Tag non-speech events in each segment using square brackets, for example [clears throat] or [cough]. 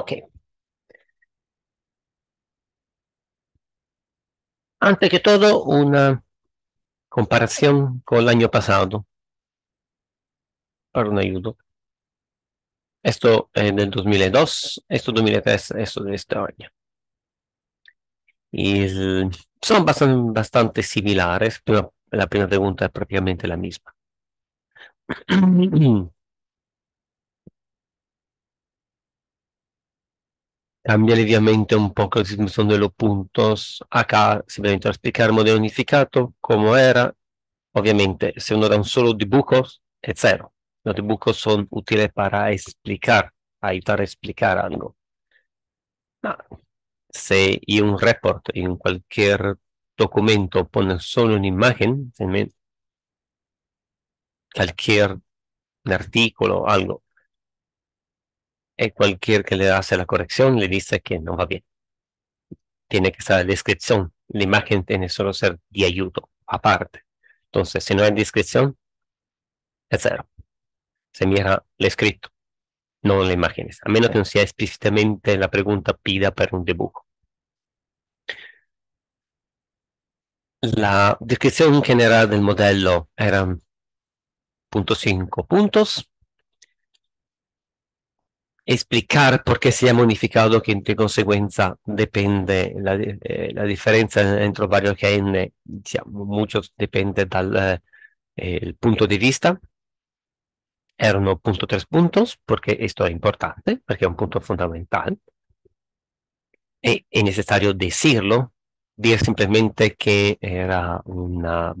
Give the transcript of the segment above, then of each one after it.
Ok. Antes que todo, una comparación con el año pasado para un ayudo. Esto es del 2002, esto 2003, esto de este año. Y son bastante, bastante similares, pero la primera pregunta es propiamente la misma. [clears throat] Cambia levemente un poco la de los puntos. Acá simplemente para explicar el modelo unificado, cómo era. Obviamente, si uno da un solo dibujos, es cero. Los dibujos son útiles para explicar, ayudar a explicar algo. Ah, si un report, en cualquier documento, pone solo una imagen, cualquier artículo, algo, eh, cualquier que le hace la corrección le dice que no va bien. Tiene que estar la descripción. La imagen tiene solo ser de ayuda aparte. Entonces, si no hay descripción, es cero. Se mira el escrito, no la imágenes A menos que no sea explícitamente la pregunta pida para un dibujo. La descripción general del modelo eran .5 puntos explicar por qué se ha unificado, que en consecuencia depende la, eh, diferencia la varios genes, eh, diciamo, muchos depende del eh, punto de vista. eran punto tres puntos, porque esto es importante, porque es un punto fundamental. E es necesario decirlo, decir simplemente que era un ah,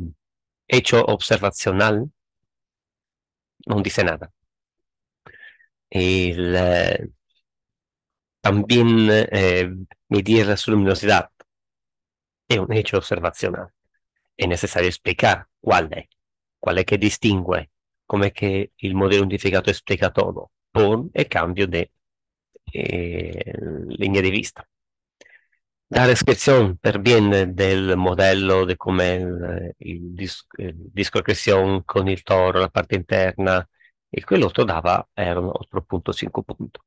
hecho observacional, no dice nada. ال- también eh, medir su luminosidad es un hecho observacional. Es necesario explicar cuál es, cuál es que distingue, cómo es que el modelo unificato explica todo, con el cambio de eh, línea de vista. La descripción perviene del modelo de come il, il, disc, il disco di cresión con il toro, la parte interna, e quello dava erano 8.5 puntos.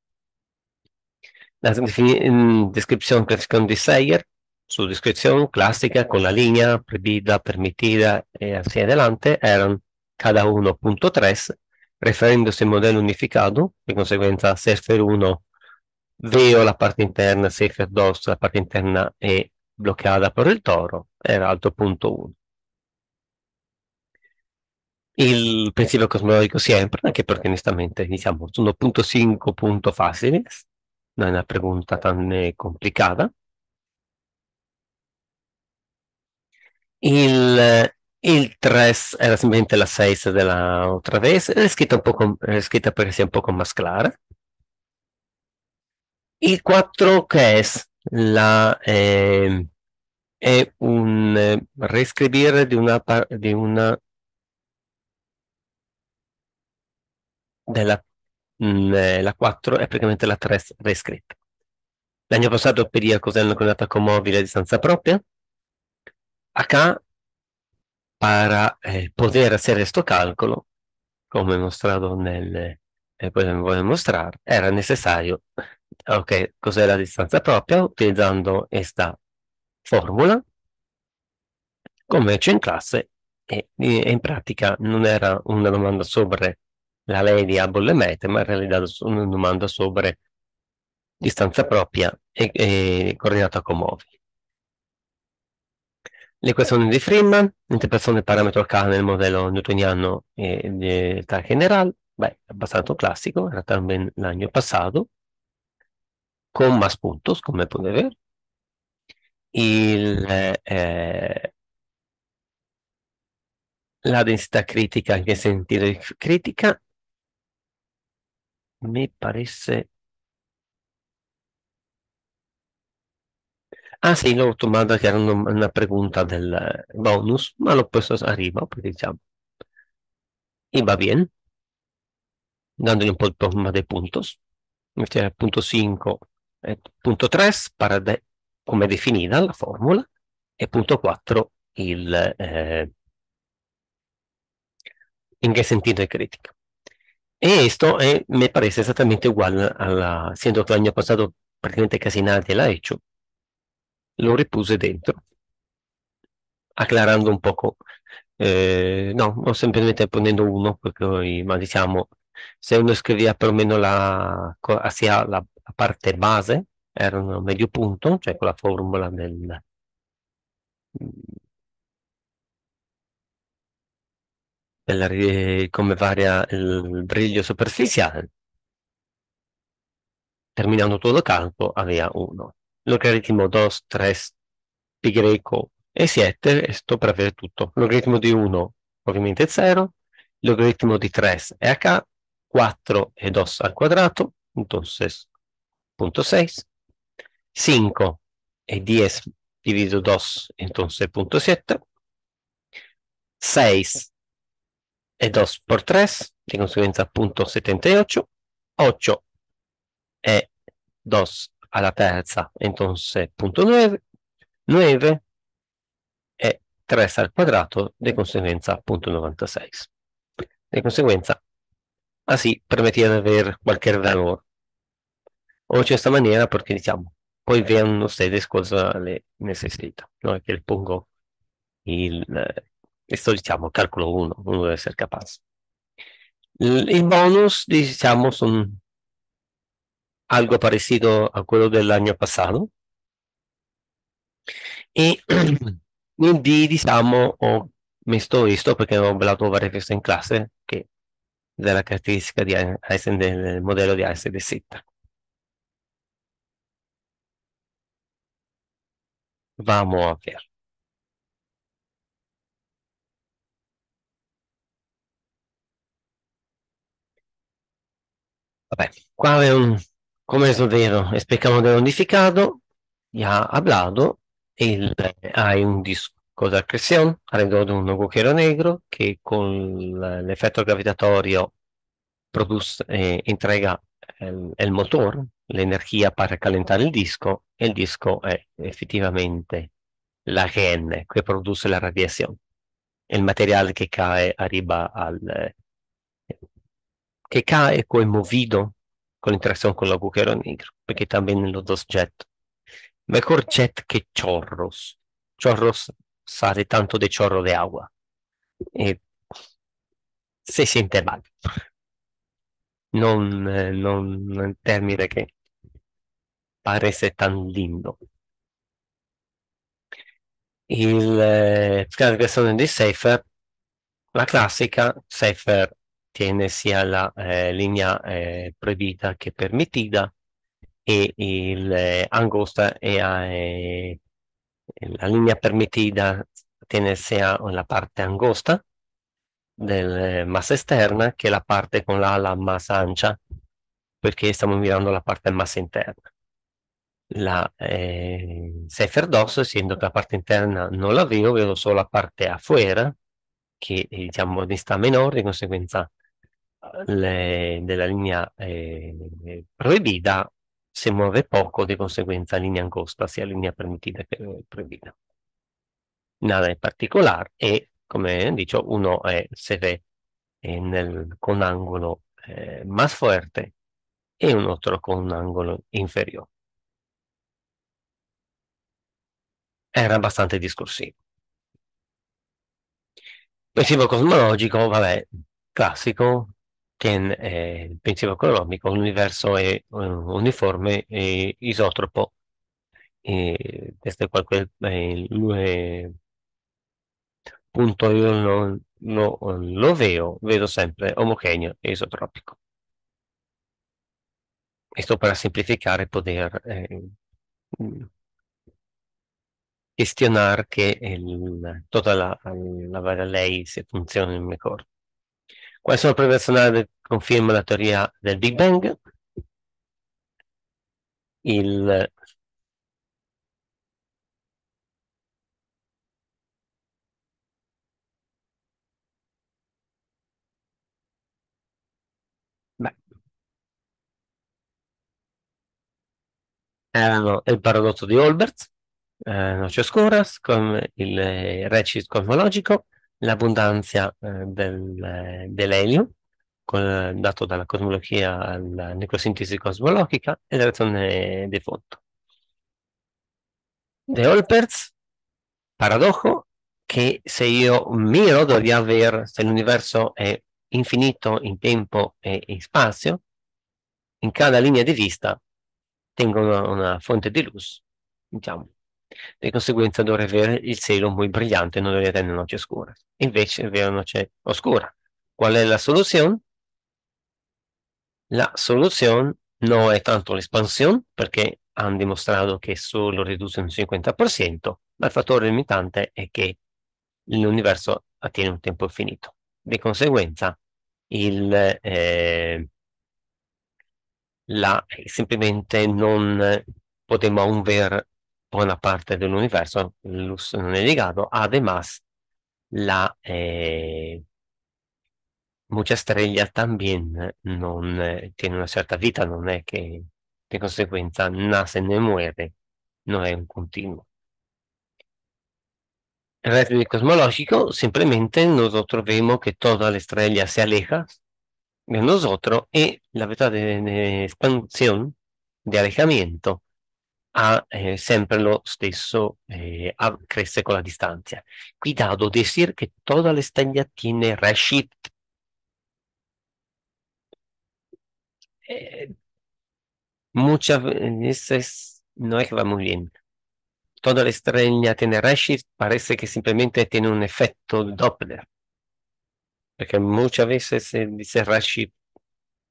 La descrizione classica di Sayer, su descrizione classica con la linea prohibida, permitita e así adelante, erano cada 1.3, riferendosi al modello unificato, di conseguenza Surfer 1 veo la parte interna, Surfer 2 la parte interna è bloccata per il toro, era alto punto 1 il principio cosmologico sempre, anche perché onestamente diciamo sono punto 5 punto fáciles, no es una pregunta tan eh, complicata. Il, eh, il 3 era semplicemente la 6 dell'altra vez, è scritta, un po con, è scritta perché sia un po' con clara. Il 4 che è la... Eh, è un eh, riscrivere di una, di una della mh, mm, eh, la 4 è praticamente la 3 rescritta. L'anno passato Peria cos'è con attacco mobile a distanza propria. Acá, para eh, poter essere questo calcolo, come mostrato nel... Eh, poi voglio mostrare, era necessario, ok, cos'è la distanza propria, utilizzando questa formula, come c'è in classe, e, e in pratica non era una domanda sobre la lei di Hubble mette, ma in realtà è una domanda sobre distanza propria e, e coordinata con movi. L'equazione di Freeman, l'interpretazione del parametro K nel modello newtoniano eh, di età generale, beh, abbastanza classico, era realtà l'anno passato, con más puntos, come potete vedere, il, eh, la densità critica anche sentire critica Me parece. Ah sì, l'ho tomado che era una, pregunta del eh, bonus, ma l'ho puesto arriba perché diciamo. Y va bien, dándole un poco problema de puntos. Este punto 5, eh, punto 3 de, come definita la formula, e punto 4 il, eh, in che sentito è critica. E esto eh, me parece exactamente igual a la, siendo que el año pasado prácticamente casi nadie la ha hecho, lo repuse dentro, aclarando un poco, eh, no, semplicemente ponendo uno, perché poi, ma diciamo, se uno scriveva perlomeno la, sia la, la parte base, era un medio punto, cioè con la formula del, el- come varia il brillo superficiale, terminando tutto il campo había 1. Logaritmo 2, 3, pi greco e 7 è sto per avere tutto. Logaritmo di 1 ovviamente 0, logaritmo di 3 è h, 4 è 2 al quadrato, entonces 0.6, 5 è 10 diviso 2, entonces 0.7, 6 e 2 por 3, di conseguenza appunto 78. 8 è 2 alla terza, entonces punto 9. 9 e 3 al quadrato, di conseguenza punto 96. Di conseguenza, así permetía de ver cualquier valor. Ocho in questa maniera, perché diciamo, poi vean ustedes cosa le necesita, ¿no? Che le pongo il, questo diciamo calcolo 1, uno deve essere capace. I bonus, diciamo, sono algo parecido a quello dell'anno passato. E [clears throat] quindi, diciamo, ho messo questo perché ho parlato varie feste in classe, che della caratteristica di, del modello di ASD SIT. Vamo a ver. Vabbè, ¿cuál es un, come es vero? Explicamos del unificado, ya hablado, el, hai un disco di accrezione alrededor un agujero negro che con l'effetto gravitatorio produce, eh, entrega el, ehm, el motor, l'energia per calentare il disco e il disco è effettivamente l'ARN che produce la radiazione. Il materiale che cae arriva al, que cae conmovido con la interacción con el agujero negro, porque también los dos jet. Mejor jet que chorros. Chorros sale tanto de chorro de agua. E se sente mal. Non, eh, non è un termine che pare tan lindo. Il eh, trasgressione di Seifer, la classica Seifer tiene sia la eh, linea eh, proibita che permettita e il, eh, Angosta è eh, la linea permitida tiene sia la parte angosta della eh, massa esterna che la parte con l'ala massa ancia perché stiamo mirando la parte massa interna. La eh, Sefer DOS, essendo che la parte interna non la vedo, vedo solo la parte afuera che eh, diciamo di dista minore, di conseguenza le, della linea eh, proibita se muove poco, di conseguenza linea angosta, sia linea permittida che eh, proibita. Nada in particolare e, come dicevo, uno è, se ve eh, nel, con angolo eh, más fuerte e un altro con un angolo inferiore. Era abbastanza discorsivo. Pensivo cosmologico, vabbè, classico, che è eh, il principio economico, l'universo è eh, uniforme e isotropo. E questo è qualche eh, eh punto io non, no, lo vedo, vedo sempre omogeneo e isotropico. Questo per semplificare e poter eh, questionare che il, tutta la, la, la lei se funziona in mio corpo. Questo è preversonale conferma la teoria del Big Bang. Il Erano il paradosso di Holbert, eh, noce oscuras, con il recit cosmologico, l'abbondanza eh, del, eh, dell'elio eh, dato dalla cosmologia alla necrosintesi cosmologica e la reazione di fondo. De Olperts, paradosso che se io miro dovrei avere, se l'universo è infinito in tempo e in spazio, in cada linea di vista tengo una, una fonte di luce, diciamo, di conseguenza dovrei avere il cielo muy brillante, non no avere una noche oscura. Invece una noche oscura. Qual è la soluzione? La soluzione non è tanto l'espansione, perché hanno dimostrato che solo riduce un 50%, ma il fattore limitante è che l'universo attiene un tempo finito. Di conseguenza, il, eh, la, eh, semplicemente non potremmo aver buena parte del universo luz no ligado. Además, la, eh, mucha muchas estrellas también no tiene una cierta vida, no es que de consecuencia nace ni e muere, no es un continuo. El cosmológico, simplemente nosotros vemos que toda e la estrella se aleja de nosotros y la verdad de expansión, de alejamiento, ha eh, sempre lo stesso, eh, a, con la distancia. Cuidado decir che toda la estaña tiene rashid. Eh, muchas veces no es que va muy bien. Toda la estrella tiene rashid, parece que simplemente tiene un efecto Doppler. Porque muchas veces se dice rashid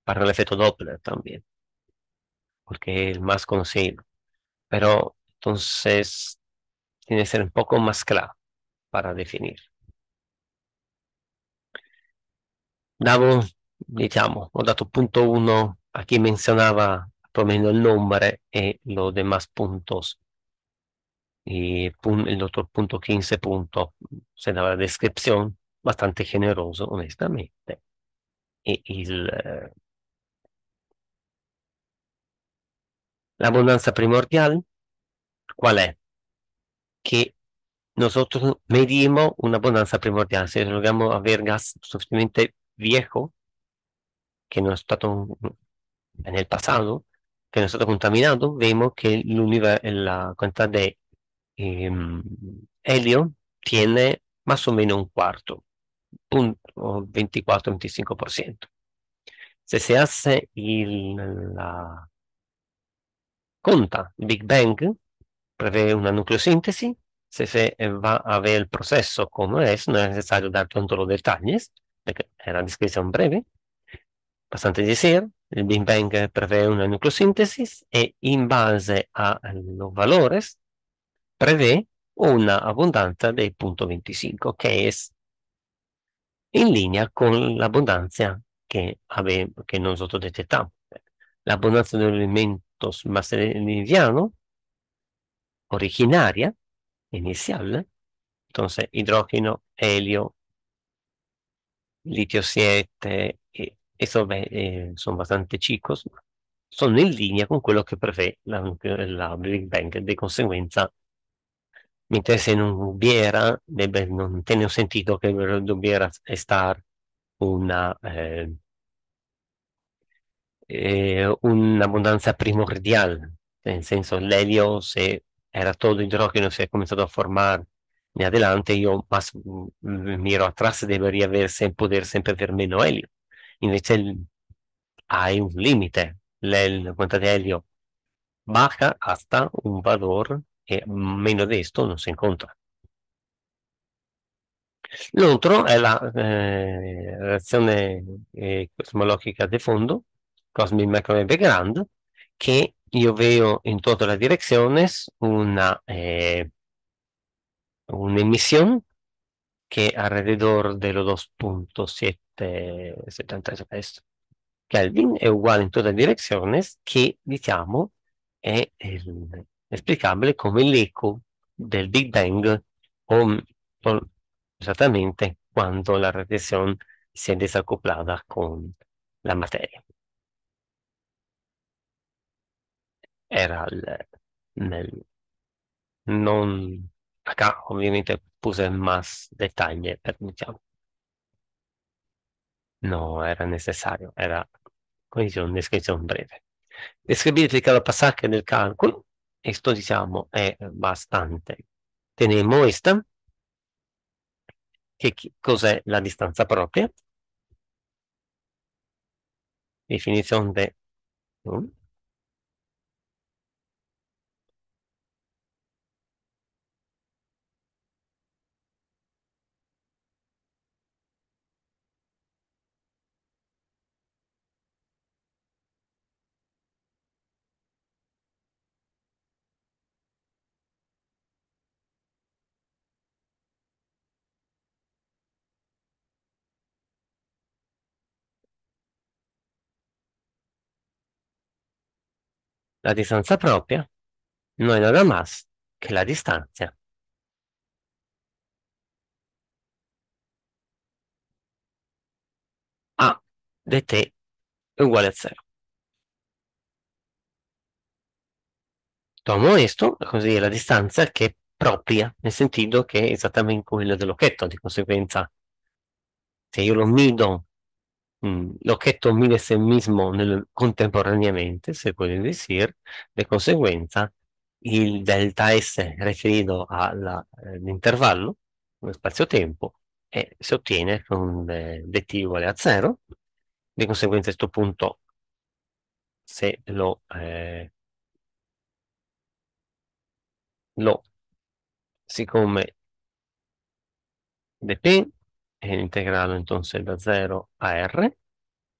para el efecto Doppler también. Porque es el más conocido. pero entonces tiene que ser un poco más claro para definir. Davo, diciamo, ho dato punto uno, aquí mencionaba, menzionava el il nome e eh, demás puntos. Y eh, el doctor punto 15 punto se daba la descripción, bastante generoso, honestamente. Y el La abundancia primordial, ¿cuál es? Que nosotros medimos una abundancia primordial. Si logramos a ver gas suficientemente viejo, que no está en el pasado, que no está contaminado, vemos que el universo, la cantidad de em, helio tiene más o menos un cuarto, punto 24-25%. Si se hace la, conta. Il Big Bang prevede una nucleosintesi, se si va a vedere il processo come è, non è necessario dare tanto i dettagli, perché è una descrizione breve, bastante di sera, il Big Bang prevede una nucleosintesi e in base a los valores prevede una abbondanza del punto 25, che è in linea con l'abbondanza che, che noi detectamos l'abbondanza dell'alimento masculiniano originaria, iniziale, quindi hidrógeno, helio, litio 7, esos eh, son bastante chicos, sono in linea con quello che prevede la, la Big Bang, di conseguenza, mentre se non hubiera, non tiene un sentito che dovrebbe essere una... Eh, Eh, una abundancia primordial, nel senso helio si era todo hidrógeno se ha comenzado a formar en adelante, yo más miro atrás, debería haber, poder siempre ver menos helio. Invece hay un límite, la, cantidad de helio baja hasta un valor que menos de esto no se encuentra. otro es la eh, reacción eh, cosmológica de fondo, Cosmic Microwave Grand, che io vedo in todas las direcciones una, eh, una emisión que alrededor de los 2.773 Kelvin è uguale in tutte le direzioni che diciamo è, è esplicabile come l'eco del Big Bang o, o esattamente quando la radiazione si è desacoplata con la materia. era il, nel, non, acá ovviamente puse más eh, per diciamo No era necessario, era come dicevo, una descrizione breve. Descrivete cada pasaggio nel calcolo, questo diciamo è bastante. Teniamo questa, che cos'è la distanza propria, definizione di... Mm, la distanza propria non è nada más che la distanza. A de t uguale a 0. Tomo questo, così è la distanza che è propria, nel sentito che è esattamente quella dell'occhetto, di conseguenza se io lo mido Mm, l'occhetto mide se mismo nel- contemporáneamente, según es decir, di conseguenza il delta S riferito all'intervallo, eh, nello spazio-tempo, e eh, si ottiene con eh, dt uguale a 0, di conseguenza a questo punto se lo, eh, lo siccome dp integralo entonces da 0 a R,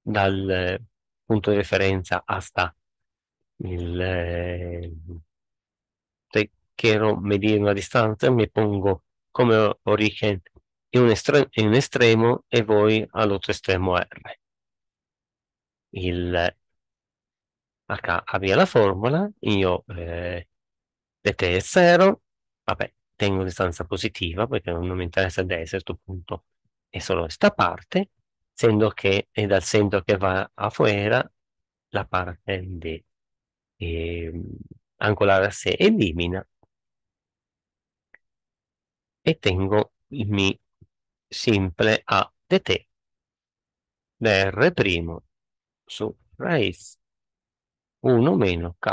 dal punto di referenza hasta il... Se eh, quiero medir una distanza, mi pongo come origine in un, in un estremo e voi all'altro estremo R. Il H avvia la formula, io eh, dt è 0, vabbè, tengo distanza positiva perché non mi interessa d a questo punto e solo questa parte, essendo che è dal centro che va a afuera la parte di, eh, angolare a sé elimina e tengo il mi simple a dt da r' su raiz 1 meno k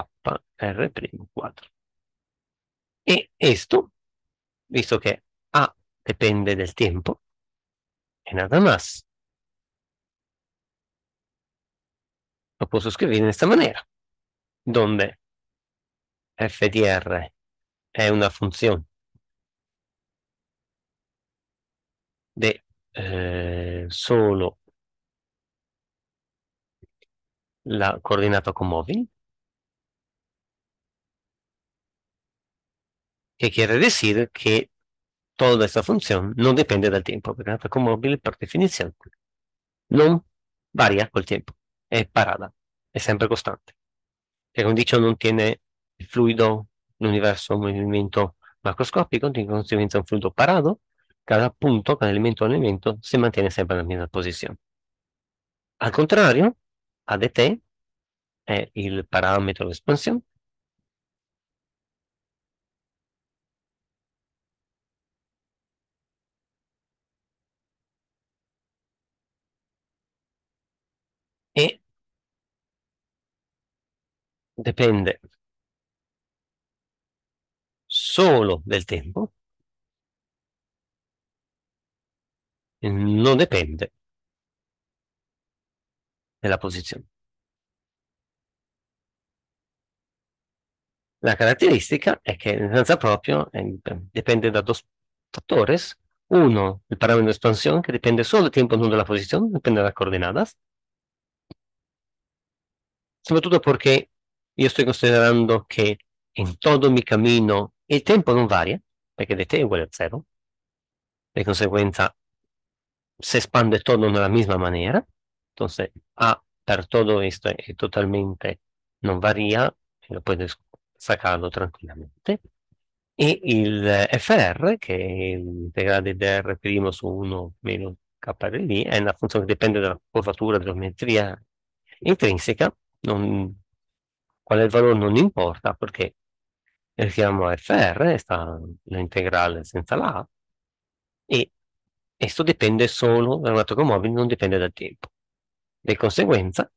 r'4 e questo visto che a dipende del tempo y nada más. Lo puedo suscribir de esta manera, donde ftr es una función de eh, solo la coordinata con móvil, que quiere decir que toda questa funzione non dipende dal tempo, perché l'attacco mobile per definizione non varia col tiempo, è parada, è sempre costante. Che condicio non tiene il fluido, universo, un movimento macroscopico, di conseguenza un fluido parado, cada punto, cada elemento o elemento si mantiene sempre nella misma posizione. Al contrario, ADT è eh, il parametro di espansione, dipende solo del tempo e non dipende della posizione. La caratteristica è che il senza proprio dipende da due fattori. Uno, il parametro di espansione, che depende solo del tempo, no de la posición, depende de las coordenadas. Sobre io sto considerando que en todo mi cammino il tempo non varia, perché de è uguale a zero, di conseguenza si espande tutto nella misma maniera, entonces A per tutto questo è totalmente non varia, lo puoi sacarlo tranquillamente, e il FR, che è l'integrale di R' su 1 meno KRD, è una funzione che dipende dalla curvatura geometria intrinseca, non Qual è il valore non importa perché il richiamo FR sta l'integrale senza la e questo dipende solo da un atomo mobile, non dipende dal tempo. Di conseguenza,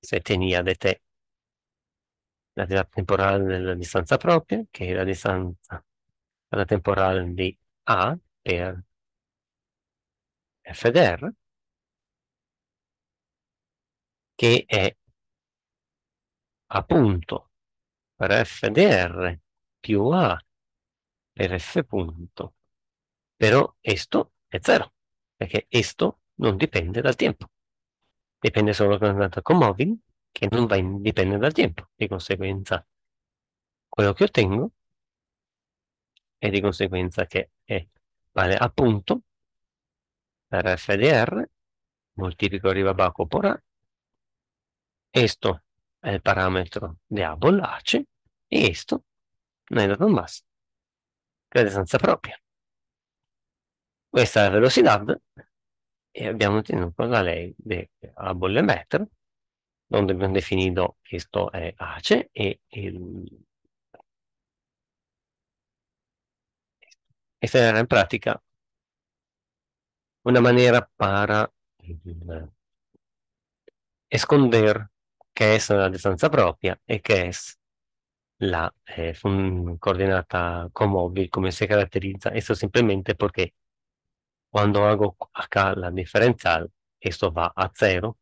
se tenia di te la data temporale della distanza propria, che è la distanza della temporale di A per FDR, che è appunto per f dr più a per f punto. Però questo è zero, perché questo non dipende dal tempo. Dipende solo da un'andata commoving che non va in, dipende dal tempo. Di conseguenza, quello che ottengo è di conseguenza che è, vale appunto per f dr moltiplico riva baco por a, questo è il parametro di Apple ACE e esto noi lo más la distanza propria. Questa è la velocità e abbiamo ottenuto la lei della metro dove abbiamo definito che questo è ACE e il... Questa era in pratica una maniera per eh, esconder que è una distanza propria e che è la eh, coordinata comóvil, come si caratterizza Esto semplicemente perché quando hago acá la differenziale esto va a zero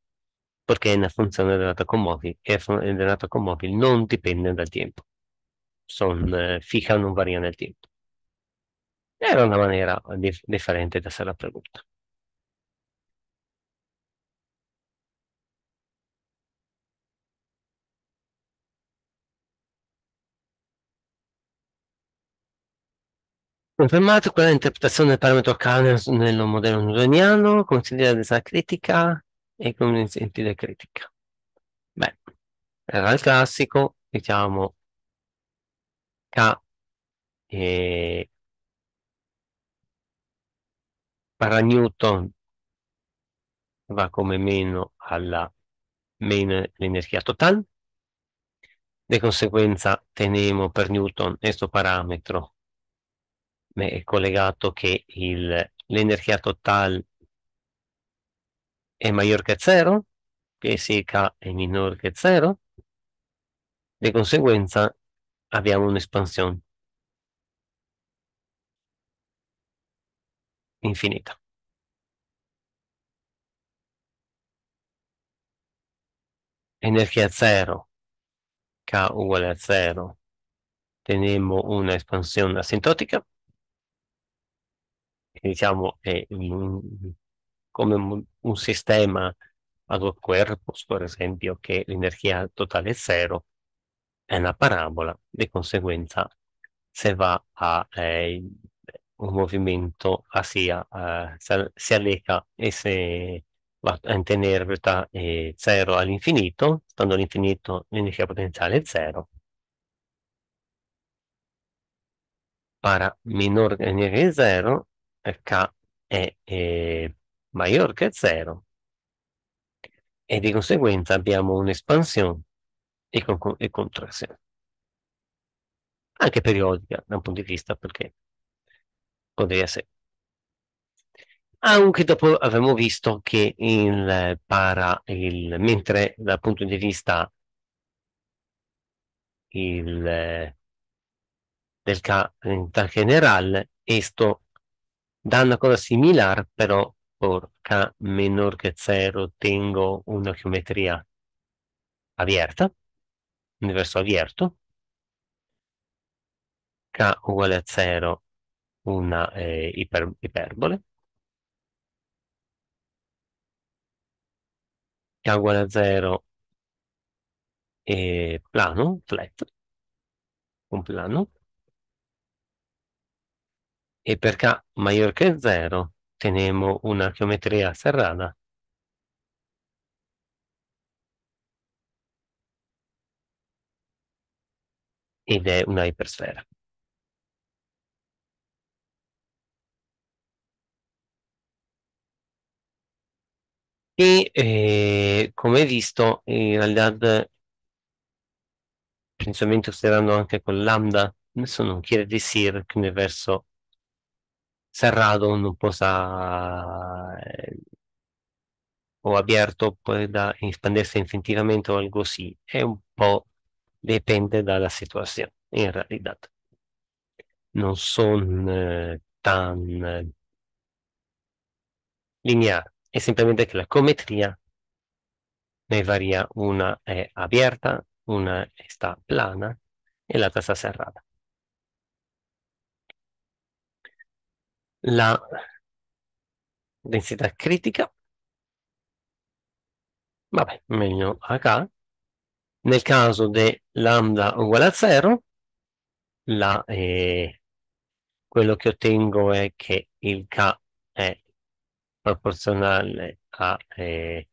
perché è una funzione de data comóvil. E el data comóvil non dipende dal tempo Son mm. eh, fija, no varía en el Era una maniera dif diferente de hacer la pregunta. Confermato quella interpretazione del parametro Carnes nel modello newtoniano, considerata critica e convincente critica. Beh, era il classico, diciamo, K e Newton va come meno alla meno l'energia totale. Di conseguenza teniamo per Newton questo parametro ma è collegato che l'energia totale è maggiore che zero, che se K è minore che zero, di conseguenza abbiamo un'espansione infinita. Energia zero, K uguale a zero, teniamo una expansión asintótica diciamo, è un, come un, un sistema ad hoc corpus, per esempio, che l'energia totale è zero, è una parabola, di conseguenza se va a eh, un movimento sia, eh, si allega e se va a tenere velocità eh, zero all'infinito, stando all'infinito l'energia potenziale è zero, para minore energia zero, k è, è maggiore che 0 e di conseguenza abbiamo un'espansione e, con, e contrazione. Anche periodica da un punto di vista perché potrebbe essere. Anche dopo abbiamo visto che il para, il, mentre dal punto di vista il, del K in generale, questo da una cosa similar, pero k menor che 0 tengo una geometria abierta, universo abierto, k uguale a 0 una eh, iper iperbole, k uguale a 0 eh, plano, flat, un plano, e per k maggiore che 0 teniamo una geometria serrata. Ed è una ipersfera. E eh, come visto, in realtà principalmente osteranno anche con lambda, adesso non chiede di SIR, quindi verso cerrado, no possa eh, o aperto pueda espandersi infinitamente o algo sì, è un po' dipende dalla situazione in realtà. Non sono eh, tan eh, lineare, è semplicemente che la cometria ne varia, una è aperta, una sta plana e l'altra sta serrata. la densità critica, vabbè, meglio H, nel caso di lambda uguale a 0, la, eh, quello che ottengo è che il K è proporzionale a eh,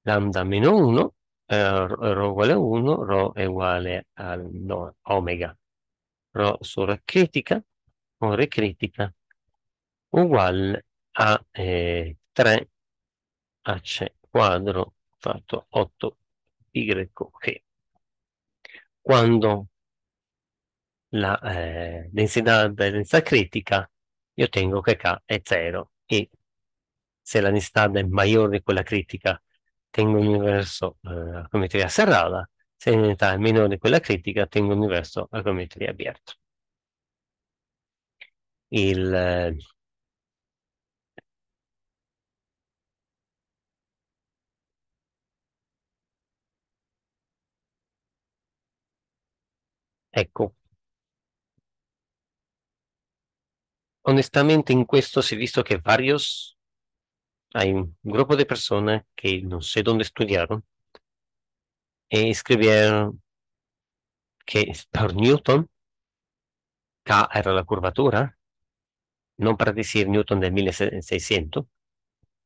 lambda meno 1, eh, ρ uguale a 1, rho è uguale a no, omega. Rho sulla critica, ore critica uguale a eh, 3ac quadro fatto 8y Quando la eh, densità di valenza critica, io tengo che K è 0 e se la densità è maggiore di quella critica, tengo un universo eh, a geometria serrata, se la densità è minore di quella critica, tengo un universo a geometria aperta Il, eh, Ecco, onestamente in questo si visto che varios, hay un grupo de personas que no sé dónde estudiaron, e escribieron que per Newton, K era la curvatura, no para decir Newton del 1600,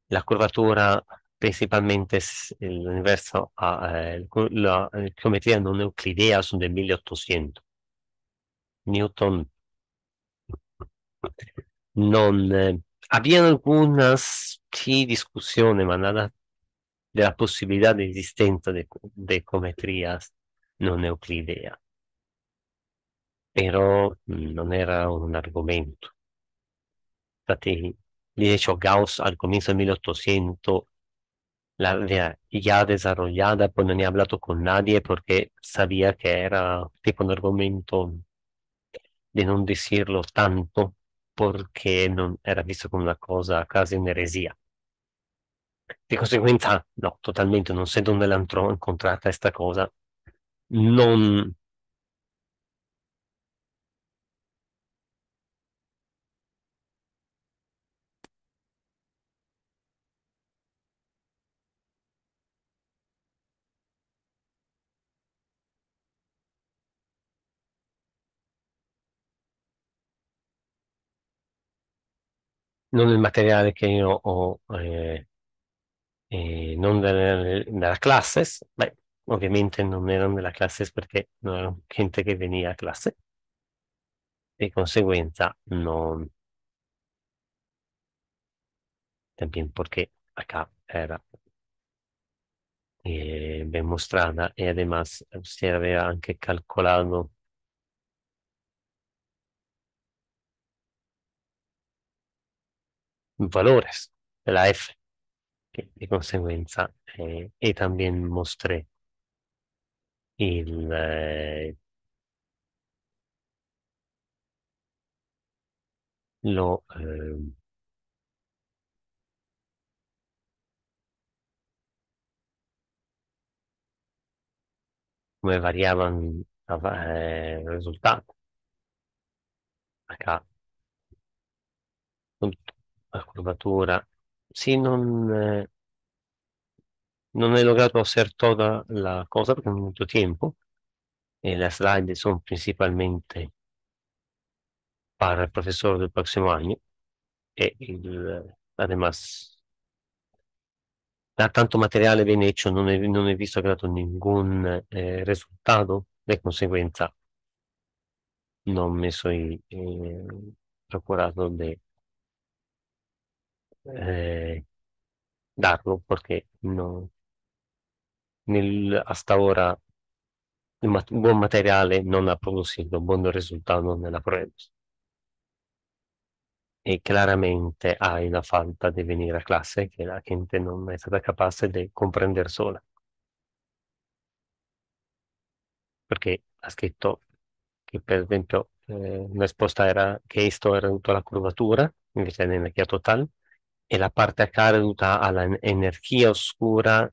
la curvatura principalmente el universo, la, geometría no euclidea son de 1800. Newton no, había algunas sí, discusiones, pero nada de la posibilidad de existencia de, de geometrías no euclidea. Pero no era un argumento. De di hecho, Gauss al comienzo del 1800 La, mira, ya desarrollada cuando ni he hablado con nadie porque sabía que era tipo un argumento de no decirlo tanto porque non era visto come una cosa quasi un'eresia. Di conseguenza, no, totalmente, non sentendo nell'antro incontrata questa cosa, non non del materiale che io ho, eh, eh, non della, della classes, beh, ovviamente non erano della classes perché non erano [laughs] gente che veniva a classe, di conseguenza non... También perché acá era eh, ben mostrata e además si aveva anche calcolato valores de la F, que di conseguenza eh, e también mostré il, eh, lo, ehm, eh, come variavano eh, il risultato. H curvatura. Sì, non, eh, non hai lograto osservare tutta la cosa perché non ho molto tempo e le slide sono principalmente per il professore del prossimo anno e il, además da tanto materiale ben hecho non he, non he visto dato nessun eh, risultato di conseguenza non mi sono eh, procurato di eh, darlo perché no, nel- hasta ahora el mat- buen material no ha prodotto un buon risultato nella prueba e chiaramente hai una falta di venire a classe che la gente non è stata capace di comprendere sola, perché ha scritto che per esempio eh, una risposta era che esto era tutta la curvatura, invece nella chiave totale, Y la parte acá a la energía oscura,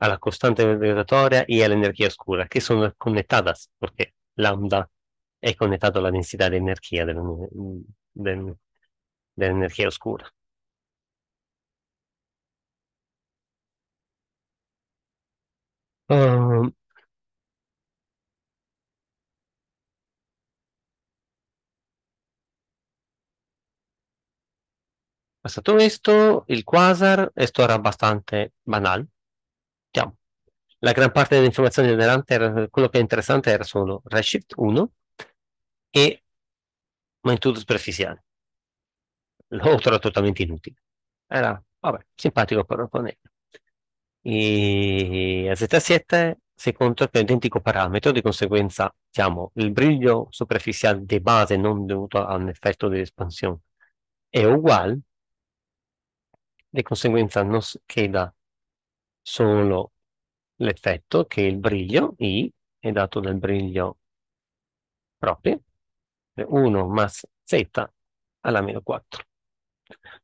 a la constante vibratoria y a la energía oscura, que son conectadas, porque lambda es conectado a la densidad de energía de la, energía oscura. Ah, passato questo, il quasar, questo era abbastanza banale. Chiamo. La gran parte delle informazioni generate, era, quello che è interessante era solo Redshift 1 e magnitudo superficiale. L'altro era totalmente inutile. Era, vabbè, simpatico però con E a Z7 si conta per identico parametro, di conseguenza diciamo, il briglio superficiale di base non dovuto a un effetto di espansione è uguale di conseguenza non queda solo l'effetto che il briglio, I, è dato dal briglio proprio, 1 más Z alla meno 4.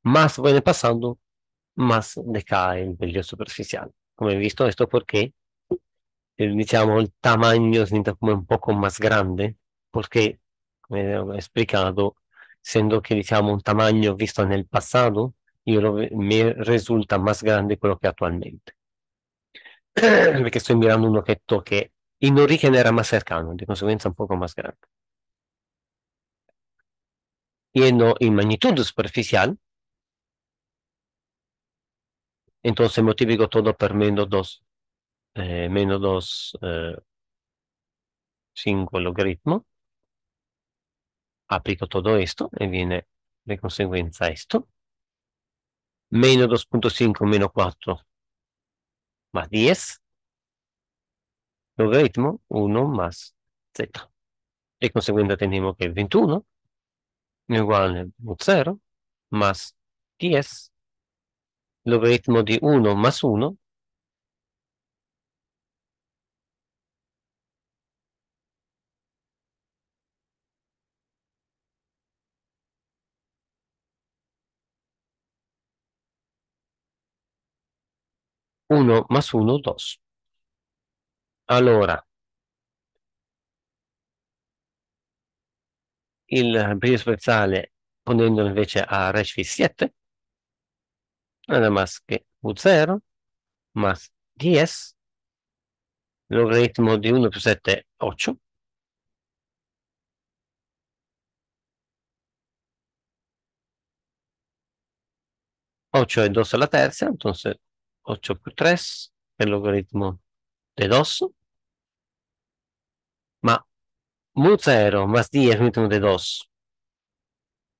Más viene pasando, más decae il brillo superficiale. Come visto, questo perché eh, diciamo il tamaño diventa come un poco más grande, perché, come ho spiegato, essendo che diciamo un tamaño visto nel passato, io lo, mi risulta più grande quello che attualmente. [clears throat] Perché sto mirando un oggetto che in origine era más cercano, di conseguenza un poco più grande. Yendo in magnitud superficial, entonces multiplico todo por menos 2, eh, menos 2, eh, 5 logaritmo, aplico todo esto y viene de consecuencia esto meno 2.5 meno 4 más 10. Logaritmo 1 más z. E conseguenza tenemos che 21 è uguale a 0 más 10 logaritmo di 1 más 1 1 más 1, 2. Allora, il brillo spezzale ponendolo invece a Reshvi 7, nada más che U0 más 10, logaritmo di 1 più 7 è 8. Ocho è 2 alla terza, entonces 8 più 3, el logaritmo de 2, más mu 0 más 10 minuto de 2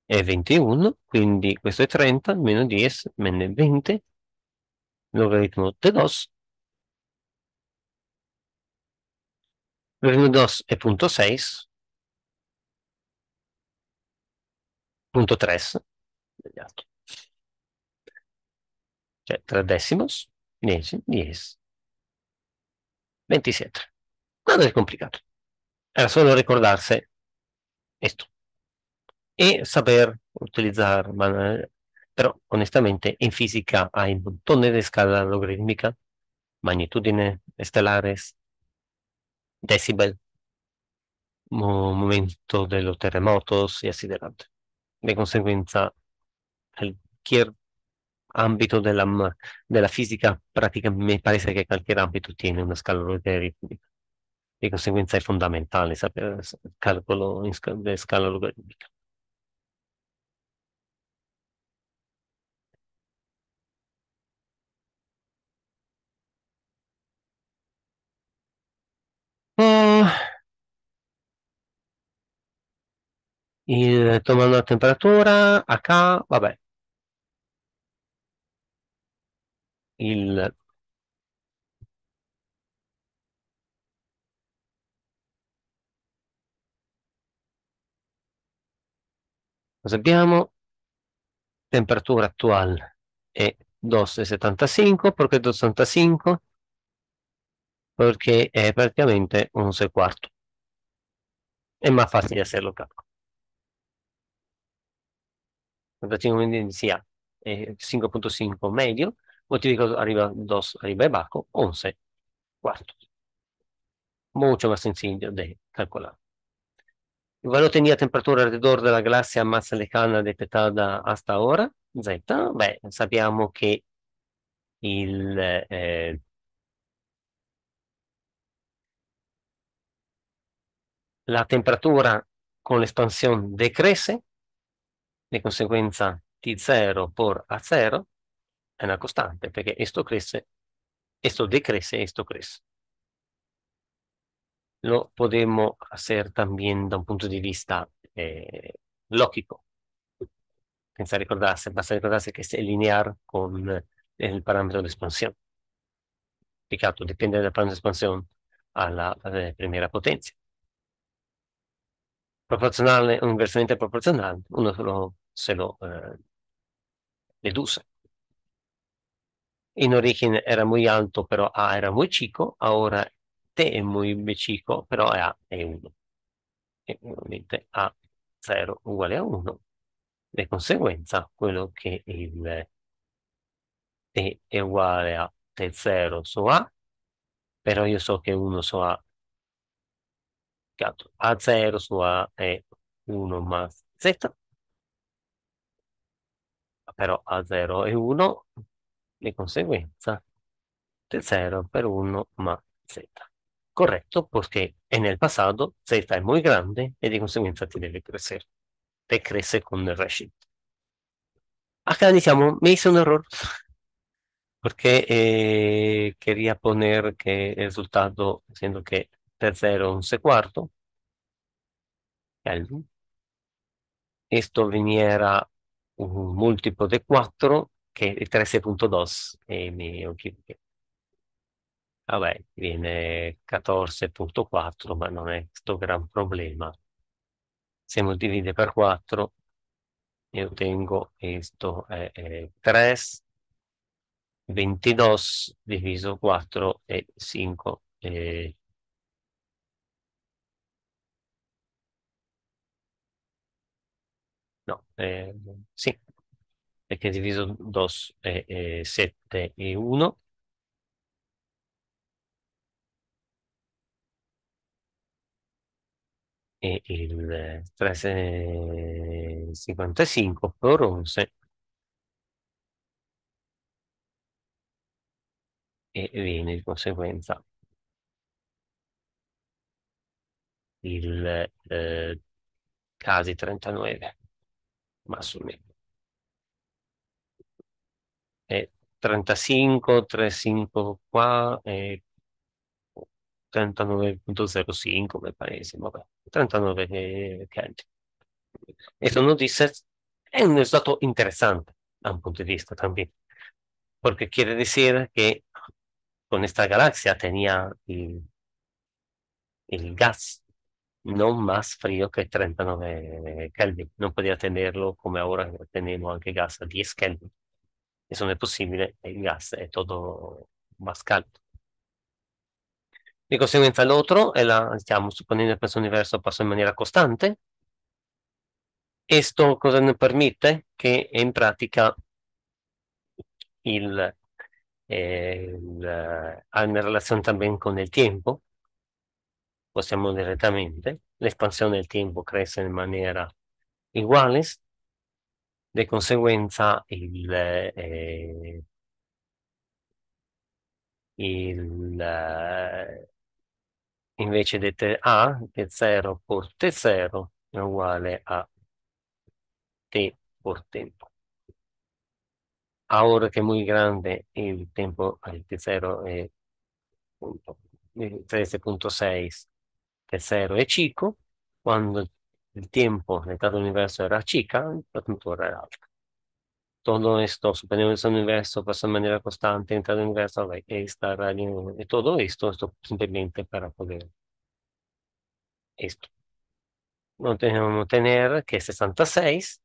è 21, quindi questo è 30, meno 10, meno 20, logaritmo de dos, logaritmo de dos è punto 6, punto 3, sbagliato cioè tre decimos, dieci, diez, 27. Nada è complicato. Era solo ricordarsi questo. E saper utilizzare, però onestamente in fisica hai un montone di scala logaritmica, magnitudine stellare, decibel, momento dello terremoto e así delante. Di conseguenza, cualquier ambito della, della fisica pratica mi pare che qualche ambito tiene una scala logaritmica di conseguenza è fondamentale sapere il calcolo in sc della scala logaritmica ah. il, tomando la temperatura, H, vabbè, il Cosa abbiamo? Temperatura attuale è 2,75 perché 2,75 perché è praticamente un 6 quarto. È más fácil hacerlo cálculo. 45 sia 5.5 medio multiplicado arriba 2 e abajo, 11 cuartos. Mucho más sencillo de calcular. El valor tenía temperatura alrededor de la galaxia más lejana detectada hasta ora Z. Beh, sappiamo che il, eh, la temperatura con l'espansione decresce di conseguenza T0 por A0, è una costante, perché esto crece, esto decrece, esto crece. Lo possiamo fare anche da un punto di vista eh, lógico. Senza ricordarsi, basta ricordarsi che è lineare con il parametro di espansione. Peccato, dipende dal parametro di espansione alla, alla prima potenza. Proporzionale, inversamente proporzionale, uno se lo, se lo eh, deduce. In origine era muy alto, però A era muy chico. Ora T è muy chico, però A è 1. E ovviamente A0 uguale a 1. Di conseguenza, quello che il T è uguale a T0 su A, però io so che 1 su A a0 su A è 1 más Z, però A0 è 1, di conseguenza 0 per 1 ma z. Corretto, perché en el pasado z è molto grande e di conseguenza ti deve crescere. Te crece con il rashid. Acá ah, digamos, me hice un error [laughs] porque eh, quería poner que el resultado, siendo que un once cuarto, questo viniera un múltiplo de 4 che il 13.2 e mi occupo. Vabbè, viene 14.4, ma non è questo gran problema. Se moltiplico per 4, io tengo questo è, è 3, 22 diviso 4 è 5. È... No, eh, sì, perché diviso 7 e 1. E il 355 per 11 e viene di conseguenza il eh, casi 39 ma 35, 35, eh, 39.05 me parece, 39 Kelvin. Eh, Eso nos dice, es un dato interesante a un punto de vista también, porque quiere decir que con esta galaxia tenía el, gas no más frío que 39 Kelvin, no podía tenerlo como ahora tenemos anche gas a 10 Kelvin. e se non è possibile il gas è tutto caldo. Di conseguenza l'altro è la, stiamo supponendo che questo universo passa in maniera costante. Questo cosa ne permette? Che in pratica il, eh, il, ha una relazione anche con il tempo, possiamo direttamente, l'espansione del tempo cresce in maniera uguale, di conseguenza il, eh, il, eh, invece di te, A, che 0 por T0 è uguale a T por tempo. Ora che è molto grande il tempo, il T0 è 13.6, T0 è 5, quando el tiempo, la edad del universo era chica, la temperatura era alta. Todo esto, suponemos el universo pasa pues, de manera constante, entra el universo, radio y todo esto, esto simplemente para poder esto. No tenemos tener que 66,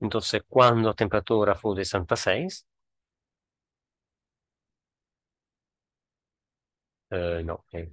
entonces cuando la temperatura fue de 66, eh, no, eh,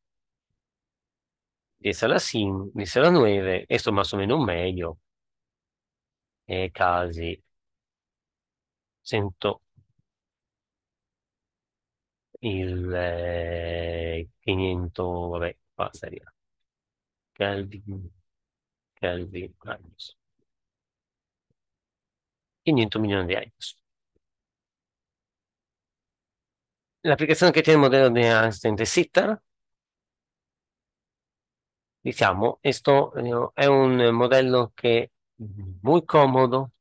di sala 5, di sala 9 e insomma sono in un medio e casi 100 il eh, 500 vabbè qua via Kelvin Kelvin Agnes 500 milioni di Agnes l'applicazione che tiene il modello di Einstein de Sitter diciamo, questo eh, è un modello modelo que muy cómodo,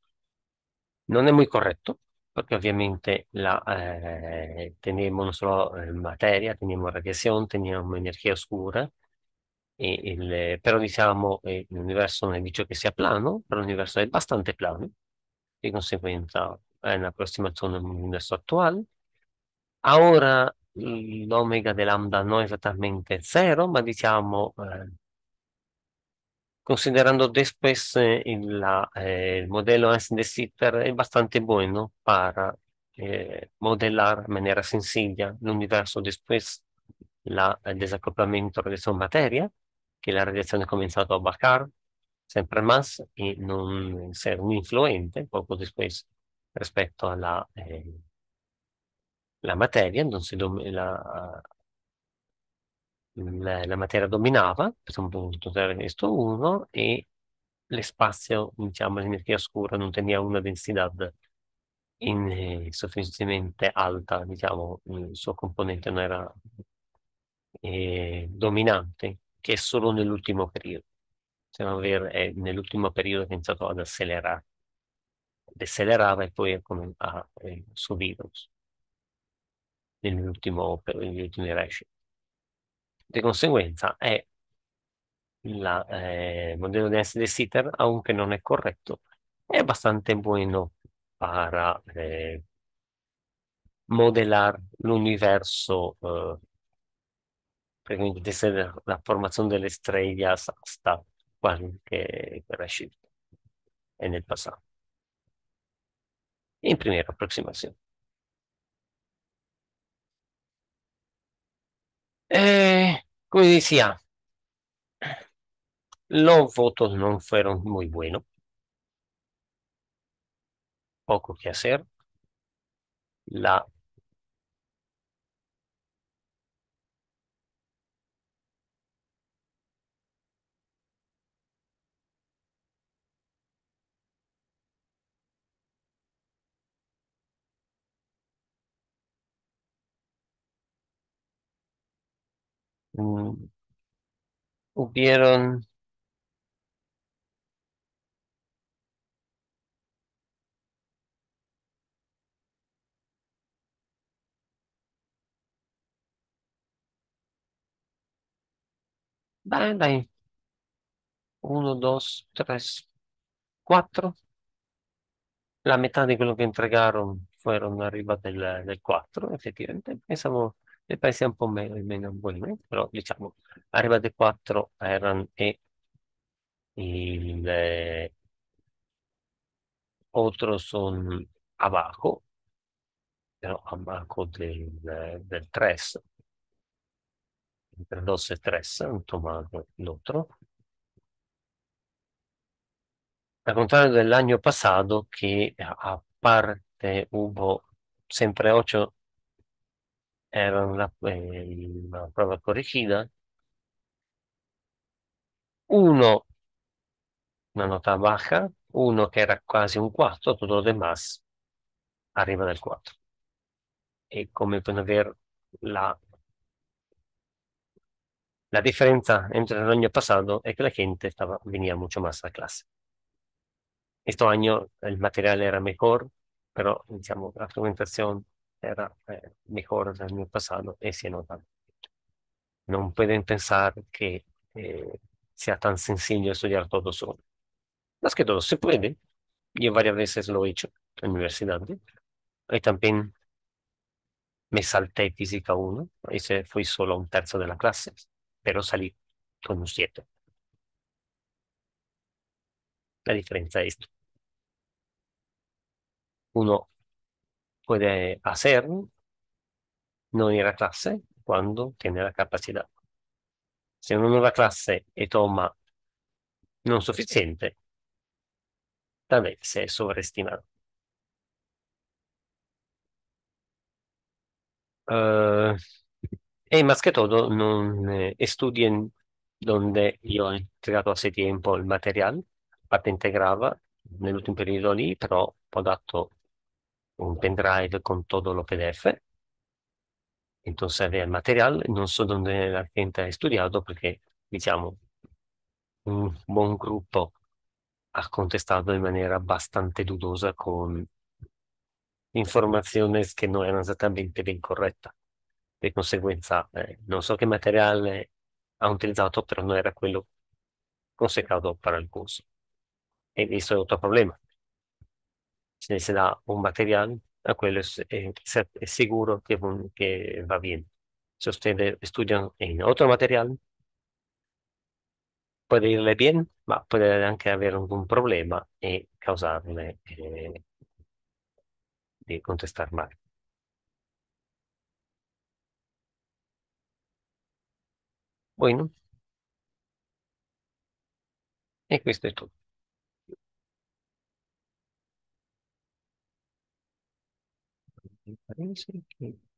non è molto corretto, perché ovviamente la, eh, tenemos no solo eh, materia, teniamo radiazione, tenemos energia oscura, e il, però diciamo eh, l'universo non è dice che sia plano, però l'universo è abbastanza plano, di conseguenza è un'approssimazione all'universo attuale. Ora l'omega dell'ambda non è esattamente zero, ma diciamo eh, considerando después eh, la, eh, el modelo de Sitter es bastante bueno para eh, modelar de manera sencilla el universo después la, el desacoplamiento radiación-materia, que la radiación ha comenzado a bajar siempre más y no ser un influente poco después respecto a la, eh, la materia, entonces la, la, materia dominava, per questo 1, e l'espazio, diciamo, l'energia scura non tenia una densità in, eh, sufficientemente alta, diciamo, il suo componente non era eh, dominante, che è solo nell'ultimo periodo. Se non vero, è nell'ultimo periodo che ha iniziato ad accelerare. Decelerava e poi ha subito il suo negli ultimi recenti. Di conseguenza è il eh, modello di SD-Sitter, aunque non è corretto, è abbastanza buono para eh, modelar l'universo, eh, praticamente la formazione delle las estrellas hasta cualquier Rashid nel passato, in En primera Eh, como decía, los votos no fueron muy buenos. Poco que hacer. La mm, hubieron Dai, dai. Uno, dos, tres, quattro. La metà di quello che entregarono fueron arrivate del, del effettivamente. Pensavo ne prese un po' meno, meno abbonimenti, però diciamo Arriva De 4 Iron e il eh, otro a Baco però a Baco del, del Tres, Perdosse Tres, un tomato l'altro. Al contrario dell'anno passato, che a parte hubo sempre 8 eran las, eh, prueba corregida. Uno, una nota baja, uno que era casi un cuarto, todo lo demás arriba del cuatro. Y como pueden ver, la, la diferencia entre el año pasado es que la gente estaba, venía mucho más a clase. Este año el material era mejor, pero la documentación era eh, mejor el año pasado, ese no tanto. No pueden pensar que eh, sea tan sencillo estudiar todo solo. Más que todo, se puede. Yo varias veces lo he hecho en la universidad. Y también me salté física 1, ese fui solo un tercio de la clase, pero salí con un 7. La diferencia es esto. Uno puede hacer, no ir a clase cuando tiene la capacidad. Se uno va a classe e toma non sufficiente, tal vez è sobreestimato. Uh, eh, e más que todo, non eh, estudien donde io ho entregato a sé tempo il materiale, parte integrava nell'ultimo periodo lì, però ho dato un pendrive con todo lo PDF. Entonces había el material, no sé dónde la gente ha estudiado porque, digamos, un buon gruppo ha contestato in maniera bastante dudosa con informazioni che non erano esattamente ben corrette. Di conseguenza, eh, non so che materiale eh, ha utilizzato, però non era quello consacrato per il corso. E questo è un altro problema se se dà un materiale, a quello è, è sicuro che, che, va bien. Ustedes estudian en otro material, puede irle bien, ma puede anche avere un problema e causarle eh, di contestar male. Bueno, e questo è tutto. I didn't